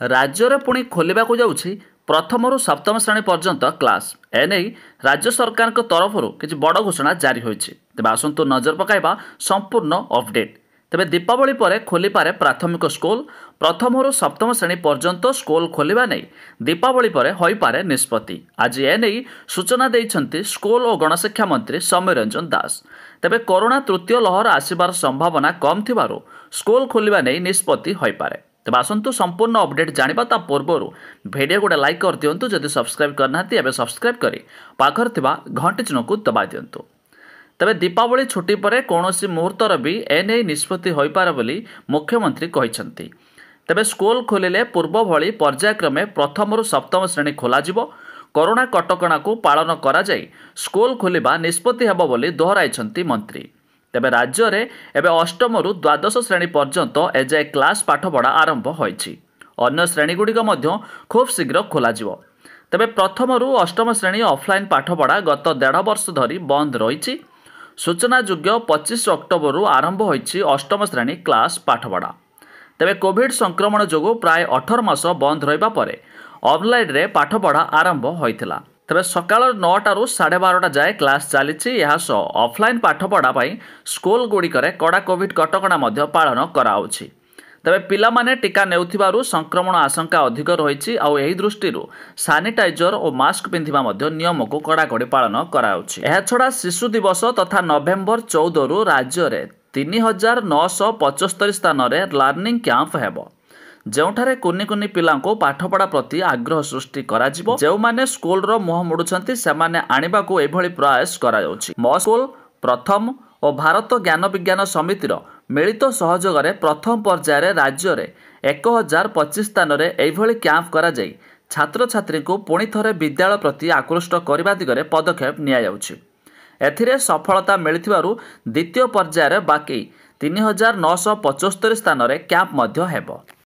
ରାଜ୍ୟରେ ପୁଣି ଖୋଲିବାକୁ ଯାଉଛି ପ୍ରଥମରୁ ସପ୍ତମ ଶ୍ରେଣୀ ପର୍ଯ୍ୟନ୍ତ କ୍ଲାସ୍ ଏନେଇ ରାଜ୍ୟ ସରକାରଙ୍କ ତରଫରୁ କିଛି ବଡ଼ ଘୋଷଣା ଜାରି ହୋଇଛି ତେବେ ଆସନ୍ତୁ ନଜର ପକାଇବା ସମ୍ପୂର୍ଣ୍ଣ ଅପଡେଟ୍ ତେବେ ଦୀପାବଳି ପରେ ଖୋଲିପାରେ ପ୍ରାଥମିକ ସ୍କୁଲ ପ୍ରଥମରୁ ସପ୍ତମ ଶ୍ରେଣୀ ପର୍ଯ୍ୟନ୍ତ ସ୍କୁଲ ଖୋଲିବା ନେଇ ଦୀପାବଳି ପରେ ହୋଇପାରେ ନିଷ୍ପତ୍ତି ଆଜି ଏନେଇ ସୂଚନା ଦେଇଛନ୍ତି ସ୍କୁଲ ଓ ଗଣଶିକ୍ଷା ମନ୍ତ୍ରୀ ସମୀର ରଞ୍ଜନ ଦାସ ତେବେ କରୋନା ତୃତୀୟ ଲହର ଆସିବାର ସମ୍ଭାବନା କମ୍ ଥିବାରୁ ସ୍କୁଲ ଖୋଲିବା ନେଇ ନିଷ୍ପତ୍ତି ହୋଇପାରେ ତେବେ ଆସନ୍ତୁ ସମ୍ପୂର୍ଣ୍ଣ ଅପଡ଼େଟ୍ ଜାଣିବା ତା ପୂର୍ବରୁ ଭିଡ଼ିଓ ଗୋଟେ ଲାଇକ୍ କରିଦିଅନ୍ତୁ ଯଦି ସବସ୍କ୍ରାଇବ୍ କରିନାହାନ୍ତି ଏବେ ସବସ୍କ୍ରାଇବ୍ କରି ପାଖରେ ଥିବା ଘଣ୍ଟି ଚିହ୍ନକୁ ଦବା ଦିଅନ୍ତୁ ତେବେ ଦୀପାବଳି ଛୁଟି ପରେ କୌଣସି ମୁହୂର୍ତ୍ତର ବି ଏନେଇ ନିଷ୍ପତ୍ତି ହୋଇପାରେ ବୋଲି ମୁଖ୍ୟମନ୍ତ୍ରୀ କହିଛନ୍ତି ତେବେ ସ୍କୁଲ ଖୋଲିଲେ ପୂର୍ବଭଳି ପର୍ଯ୍ୟାୟକ୍ରମେ ପ୍ରଥମରୁ ସପ୍ତମ ଶ୍ରେଣୀ ଖୋଲାଯିବ କରୋନା କଟକଣାକୁ ପାଳନ କରାଯାଇ ସ୍କୁଲ ଖୋଲିବା ନିଷ୍ପତ୍ତି ହେବ ବୋଲି ଦୋହରାଇଛନ୍ତି ମନ୍ତ୍ରୀ ତେବେ ରାଜ୍ୟରେ ଏବେ ଅଷ୍ଟମରୁ ଦ୍ୱାଦଶ ଶ୍ରେଣୀ ପର୍ଯ୍ୟନ୍ତ ଏଯାଏ କ୍ଲାସ୍ ପାଠପଢ଼ା ଆରମ୍ଭ ହୋଇଛି ଅନ୍ୟ ଶ୍ରେଣୀଗୁଡ଼ିକ ମଧ୍ୟ ଖୁବ୍ ଶୀଘ୍ର ଖୋଲାଯିବ ତେବେ ପ୍ରଥମରୁ ଅଷ୍ଟମ ଶ୍ରେଣୀ ଅଫ୍ଲାଇନ୍ ପାଠପଢ଼ା ଗତ ଦେଢ଼ ବର୍ଷ ଧରି ବନ୍ଦ ରହିଛି ସୂଚନାଯୋଗ୍ୟ ପଚିଶ ଅକ୍ଟୋବରରୁ ଆରମ୍ଭ ହୋଇଛି ଅଷ୍ଟମ ଶ୍ରେଣୀ କ୍ଲାସ୍ ପାଠପଢ଼ା ତେବେ କୋଭିଡ୍ ସଂକ୍ରମଣ ଯୋଗୁଁ ପ୍ରାୟ ଅଠର ମାସ ବନ୍ଦ ରହିବା ପରେ ଅନ୍ଲାଇନ୍ରେ ପାଠପଢ଼ା ଆରମ୍ଭ ହୋଇଥିଲା ତେବେ ସକାଳ ନଅଟାରୁ ସାଢ଼େ ବାରଟା ଯାଏ କ୍ଲାସ୍ ଚାଲିଛି ଏହା ସହ ଅଫ୍ଲାଇନ୍ ପାଠପଢ଼ା ପାଇଁ ସ୍କୁଲ୍ଗୁଡ଼ିକରେ କଡ଼ା କୋଭିଡ୍ କଟକଣା ମଧ୍ୟ ପାଳନ କରାଯାଉଛି ତେବେ ପିଲାମାନେ ଟିକା ନେଉଥିବାରୁ ସଂକ୍ରମଣ ଆଶଙ୍କା ଅଧିକ ରହିଛି ଆଉ ଏହି ଦୃଷ୍ଟିରୁ ସାନିଟାଇଜର ଓ ମାସ୍କ ପିନ୍ଧିବା ମଧ୍ୟ ନିୟମକୁ କଡ଼ାକଡ଼ି ପାଳନ କରାଯାଉଛି ଏହାଛଡ଼ା ଶିଶୁ ଦିବସ ତଥା ନଭେମ୍ବର ଚଉଦରୁ ରାଜ୍ୟରେ ତିନି ହଜାର ନଅଶହ ପଚସ୍ତରୀ ସ୍ଥାନରେ ଲର୍ଣ୍ଣିଂ କ୍ୟାମ୍ପ ହେବ ଯେଉଁଠାରେ କୁନି କୁନି ପିଲାଙ୍କୁ ପାଠପଢ଼ା ପ୍ରତି ଆଗ୍ରହ ସୃଷ୍ଟି କରାଯିବ ଯେଉଁମାନେ ସ୍କୁଲର ମୁହଁ ମୋଡୁଛନ୍ତି ସେମାନେ ଆଣିବାକୁ ଏଭଳି ପ୍ରୟାସ କରାଯାଉଛି ମୋ ସ୍କୁଲ ପ୍ରଥମ ଓ ଭାରତ ଜ୍ଞାନ ବିଜ୍ଞାନ ସମିତିର ମିଳିତ ସହଯୋଗରେ ପ୍ରଥମ ପର୍ଯ୍ୟାୟରେ ରାଜ୍ୟରେ ଏକ ହଜାର ପଚିଶ ସ୍ଥାନରେ ଏଭଳି କ୍ୟାମ୍ପ କରାଯାଇ ଛାତ୍ରଛାତ୍ରୀଙ୍କୁ ପୁଣି ଥରେ ବିଦ୍ୟାଳୟ ପ୍ରତି ଆକୃଷ୍ଟ କରିବା ଦିଗରେ ପଦକ୍ଷେପ ନିଆଯାଉଛି ଏଥିରେ ସଫଳତା ମିଳିଥିବାରୁ ଦ୍ୱିତୀୟ ପର୍ଯ୍ୟାୟରେ ବାକି ତିନି ହଜାର ନଅଶହ ପଚସ୍ତରୀ ସ୍ଥାନରେ କ୍ୟାମ୍ପ ମଧ୍ୟ ହେବ